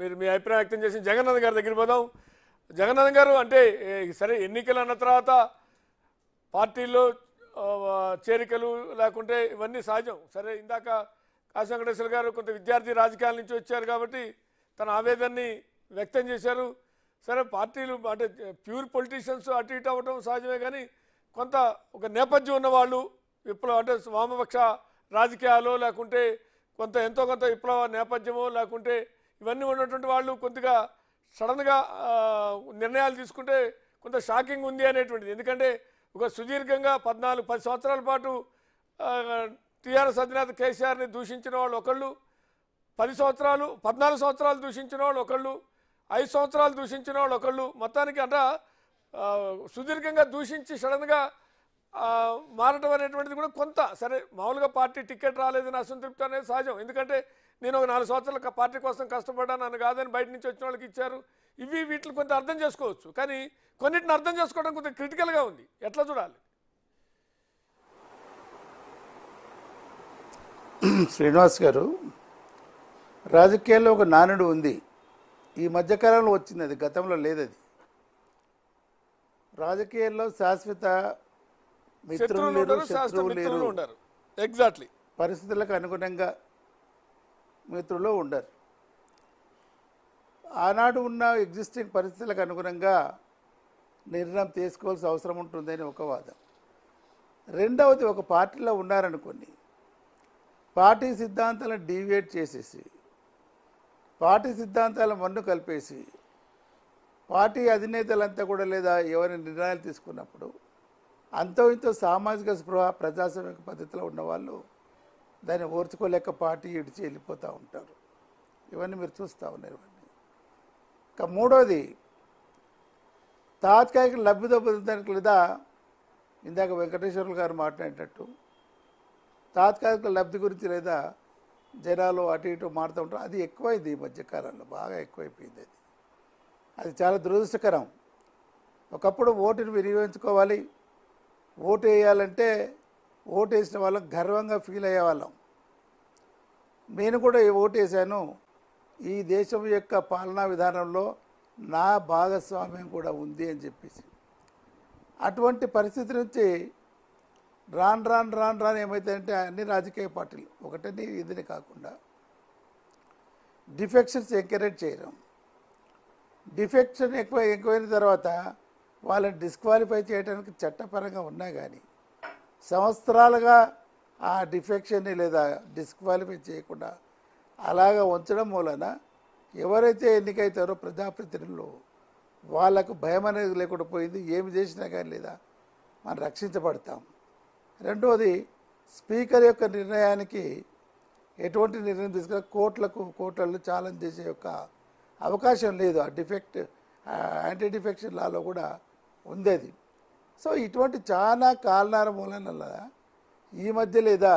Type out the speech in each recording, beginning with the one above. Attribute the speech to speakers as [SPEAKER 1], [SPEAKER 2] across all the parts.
[SPEAKER 1] మీరు మీ అభిప్రాయం వ్యక్తం చేసిన జగన్నాథ్ గారి దగ్గర పోదాం జగన్నాథ్ గారు అంటే సరే ఎన్నికలు అన్న తర్వాత పార్టీలో చేరికలు లేకుంటే ఇవన్నీ సహజం సరే ఇందాక కాశీ వెంకటేశ్వర గారు కొంత విద్యార్థి రాజకీయాల నుంచి వచ్చారు కాబట్టి తన ఆవేదనని వ్యక్తం చేశారు సరే పార్టీలు అంటే ప్యూర్ పొలిటీషియన్స్ అటు ఇటు అవ్వడం సహజమే కానీ కొంత ఒక నేపథ్యం ఉన్నవాళ్ళు విప్లవ అంటే వామపక్ష రాజకీయాలు లేకుంటే కొంత ఎంతో కొంత విప్లవ నేపథ్యమో లేకుంటే ఇవన్నీ ఉన్నటువంటి వాళ్ళు కొద్దిగా సడన్గా నిర్ణయాలు తీసుకుంటే కొంత షాకింగ్ ఉంది అనేటువంటిది ఎందుకంటే ఒక సుదీర్ఘంగా పద్నాలుగు పది సంవత్సరాల పాటు టీఆర్ఎస్ అధినేత కేసీఆర్ని దూషించిన వాళ్ళు ఒకళ్ళు పది సంవత్సరాలు పద్నాలుగు సంవత్సరాలు దూషించిన వాళ్ళు ఒకళ్ళు ఐదు సంవత్సరాలు దూషించిన వాళ్ళు ఒకళ్ళు మొత్తానికి అంట సుదీర్ఘంగా దూషించి సడన్గా మారటం అనేటువంటిది కూడా కొంత సరే మామూలుగా పార్టీ టికెట్ రాలేదని అసంతృప్తి అనేది సహజం ఎందుకంటే నేను ఒక నాలుగు సంవత్సరాల పార్టీ కోసం కష్టపడ్డాను అని కాదని బయట నుంచి వచ్చిన వాళ్ళకి ఇచ్చారు ఇవి వీటిని కొంత అర్థం చేసుకోవచ్చు కానీ కొన్నిటిని అర్థం చేసుకోవడం కొంత క్రిటికల్గా ఉంది ఎట్లా చూడాలి
[SPEAKER 2] శ్రీనివాస్ గారు రాజకీయాల్లో ఒక నానుడు ఉంది ఈ మధ్యకాలంలో వచ్చింది అది గతంలో లేదది రాజకీయాల్లో శాశ్వత
[SPEAKER 1] మిత్రులు లేరు శత్రువులు లేరు
[SPEAKER 2] ఎగ్జాక్ట్లీ పరిస్థితులకు అనుగుణంగా మిత్రులు ఉండరు ఆనాడు ఉన్న ఎగ్జిస్టింగ్ పరిస్థితులకు అనుగుణంగా నిర్ణయం తీసుకోవాల్సిన అవసరం ఉంటుందని ఒక వాదం రెండవది ఒక పార్టీలో ఉన్నారనుకోండి పార్టీ సిద్ధాంతాలను డీవియేట్ చేసేసి పార్టీ సిద్ధాంతాల మన్ను కలిపేసి పార్టీ అధినేతలంతా కూడా లేదా ఎవరి నిర్ణయాలు తీసుకున్నప్పుడు అంతో ఇంతో సామాజిక స్పృహ ప్రజాస్వామిక పద్ధతిలో ఉన్నవాళ్ళు దాన్ని ఓర్చుకోలేక పాటి ఇడిచి వెళ్ళిపోతూ ఉంటారు ఇవన్నీ మీరు చూస్తూ ఉన్నారు ఇవన్నీ ఇక మూడోది తాత్కాలిక లబ్ధితో పొందడానికి లేదా ఇందాక వెంకటేశ్వర్లు గారు మాట్లాడేటట్టు తాత్కాలిక లబ్ధి గురించి లేదా జనాలు అటు ఇటు మారుతూ ఉంటారు అది ఎక్కువైంది ఈ మధ్యకాలంలో బాగా ఎక్కువైపోయింది అది అది చాలా దురదృష్టకరం ఒకప్పుడు ఓటుని వినియోగించుకోవాలి ఓటు వేయాలంటే ఓటేసిన వాళ్ళం గర్వంగా ఫీల్ అయ్యేవాళ్ళం నేను కూడా ఓటేశాను ఈ దేశం యొక్క పాలనా విధానంలో నా భాగస్వామ్యం కూడా ఉంది అని చెప్పేసి అటువంటి పరిస్థితి నుంచి రాన్ రాన్ రాన్ రాన్ ఏమవుతాయంటే అన్ని రాజకీయ పార్టీలు ఒకటని ఇదిని కాకుండా డిఫెక్షన్స్ ఎంకరేజ్ చేయడం డిఫెక్షన్ ఎక్కువ ఎక్కువైన తర్వాత వాళ్ళని డిస్క్వాలిఫై చేయడానికి చట్టపరంగా ఉన్నా కానీ సంవత్సరాలుగా ఆ డిఫెక్షన్ని లేదా డిస్క్వాలిఫై చేయకుండా అలాగ ఉంచడం మూలన ఎవరైతే ఎన్నికైతారో ప్రజాప్రతినిధులు వాళ్ళకు భయం అనేది లేకుండా పోయింది ఏమి చేసినా కానీ లేదా మనం రక్షించబడతాం రెండవది స్పీకర్ యొక్క నిర్ణయానికి ఎటువంటి నిర్ణయం తీసుకున్నా కోట్లకు కోట్లలో ఛాలెంజ్ చేసే యొక్క అవకాశం లేదు ఆ డిఫెక్ట్ యాంటీ డిఫెక్షన్ లాలో కూడా ఉంది అది సో ఇటువంటి చాలా కారణాల మూలన ఈ మధ్య లేదా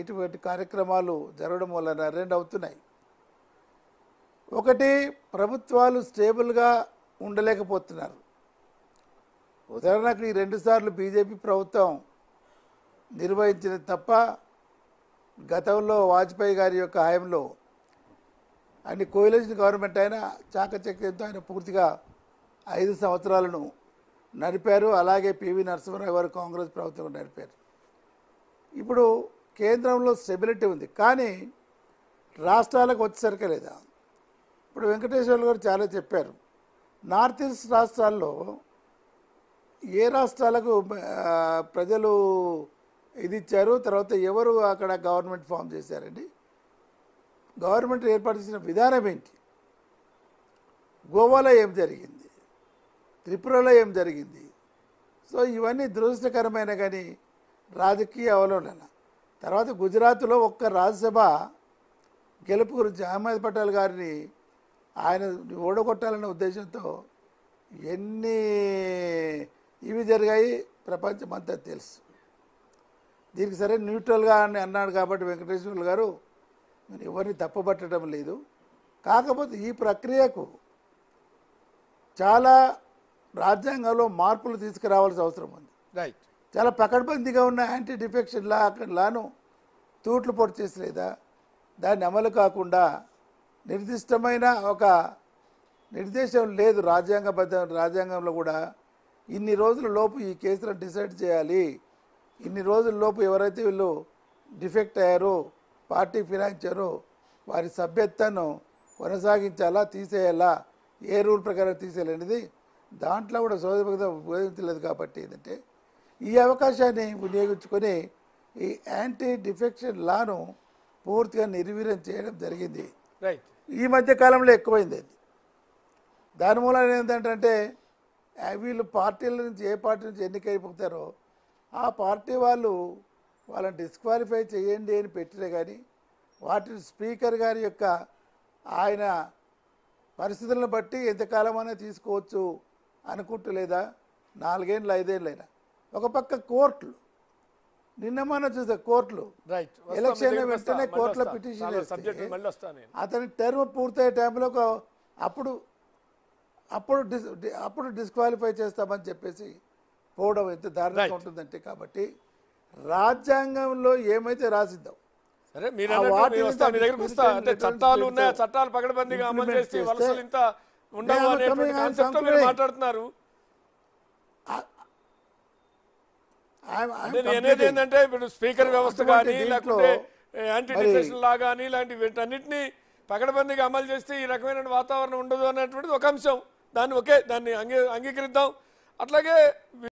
[SPEAKER 2] ఇటువంటి కార్యక్రమాలు జరగడం వలన రెండు అవుతున్నాయి ఒకటి ప్రభుత్వాలు స్టేబుల్గా ఉండలేకపోతున్నారు ఉదాహరణకు ఈ రెండుసార్లు బీజేపీ ప్రభుత్వం నిర్వహించినది తప్ప గతంలో వాజ్పేయి గారి యొక్క హయాంలో అన్ని కోయిలేషన్ గవర్నమెంట్ అయినా చాకచక్యంతో ఆయన పూర్తిగా ఐదు సంవత్సరాలను నడిపారు అలాగే పివి నరసింహరావు గారు కాంగ్రెస్ ప్రభుత్వం నడిపారు ఇప్పుడు కేంద్రంలో స్టెబిలిటీ ఉంది కానీ రాష్ట్రాలకు వచ్చేసరికి లేదా ఇప్పుడు వెంకటేశ్వర్లు గారు చాలా చెప్పారు నార్త్ ఈస్ట్ రాష్ట్రాల్లో ఏ రాష్ట్రాలకు ప్రజలు ఇది ఇచ్చారు తర్వాత ఎవరు అక్కడ గవర్నమెంట్ ఫామ్ చేశారండి గవర్నమెంట్ ఏర్పాటు చేసిన విధానం ఏంటి గోవాలో ఏం జరిగింది త్రిపురలో ఏం జరిగింది సో ఇవన్నీ దురదృష్టకరమైన కానీ రాజకీయ అవలోలన తర్వాత గుజరాత్లో ఒక్క రాజ్యసభ గెలుపు గురించి అహ్మద్ పటేల్ గారిని ఆయన ఓడగొట్టాలనే ఉద్దేశంతో ఎన్ని ఇవి జరిగాయి ప్రపంచమంతా తెలుసు దీనికి సరే న్యూట్రల్గా అని అన్నాడు కాబట్టి వెంకటేశ్వర్లు గారు నేను ఎవరిని తప్పుబట్టడం లేదు కాకపోతే ఈ ప్రక్రియకు చాలా రాజ్యాంగంలో మార్పులు తీసుకురావాల్సిన అవసరం ఉంది రైట్ చాలా పకడ్బందీగా ఉన్న యాంటీ డిఫెక్షన్ లా లాను తూట్లు పొడి చేసలేదా దాన్ని అమలు కాకుండా నిర్దిష్టమైన ఒక నిర్దేశం లేదు రాజ్యాంగబద్ధ రాజ్యాంగంలో కూడా ఇన్ని రోజుల లోపు ఈ కేసులను డిసైడ్ చేయాలి ఇన్ని రోజుల లోపు ఎవరైతే వీళ్ళు డిఫెక్ట్ అయ్యారో పార్టీ ఫిరాయించారో వారి సభ్యత్వాన్ని కొనసాగించాలా తీసేయాలా ఏ రూల్ ప్రకారం తీసేయాలనేది దాంట్లో కూడా సోదరభక్త ఉపయోగించలేదు కాబట్టి ఏంటంటే ఈ అవకాశాన్ని వినియోగించుకొని ఈ యాంటీ డిఫెక్షన్ లాను పూర్తిగా నిర్వీర్యం చేయడం జరిగింది ఈ మధ్య కాలంలో ఎక్కువైంది అది దాని మూలన ఏంటంటే వీళ్ళు పార్టీల నుంచి ఏ పార్టీ నుంచి ఎన్నికైపోతారో ఆ పార్టీ వాళ్ళు వాళ్ళని డిస్క్వాలిఫై చేయండి అని పెట్టినా కానీ వాటిని స్పీకర్ గారి యొక్క ఆయన పరిస్థితులను బట్టి ఎంతకాలం అనేది తీసుకోవచ్చు అనుకుంటలేదా నాలుగేళ్ళు ఐదేళ్ళైనా ఒక పక్క కోర్టులు నిన్న మనం చూసా కోర్టులు ఎలక్షన్ వెంటనే కోర్టుల పిటిషన్ అతని టర్మ్ పూర్తయ్యే టైంలో అప్పుడు అప్పుడు అప్పుడు డిస్క్వాలిఫై చేస్తామని చెప్పేసి పోవడం ఎంత దారుణంగా ఉంటుందంటే కాబట్టి రాజ్యాంగంలో ఏమైతే రాసిద్దాం చట్టాలు ఉన్నాయి చట్టాలు పగడబందీగా అమలు చేస్తే వలసలు ఇంత మాట్లాడుతున్నారు ఏంటంటే ఇప్పుడు స్పీకర్ వ్యవస్థ కానీ లేకుంటే యాంటీ డిఫెక్షన్ లా
[SPEAKER 1] కానీ ఇలాంటి వీటన్నిటిని పకడబందీగా అమలు చేస్తే ఈ రకమైన వాతావరణం ఉండదు అనేటువంటిది ఒక అంశం దాన్ని ఒకే దాన్ని అంగీ అంగీకరిద్దాం అట్లాగే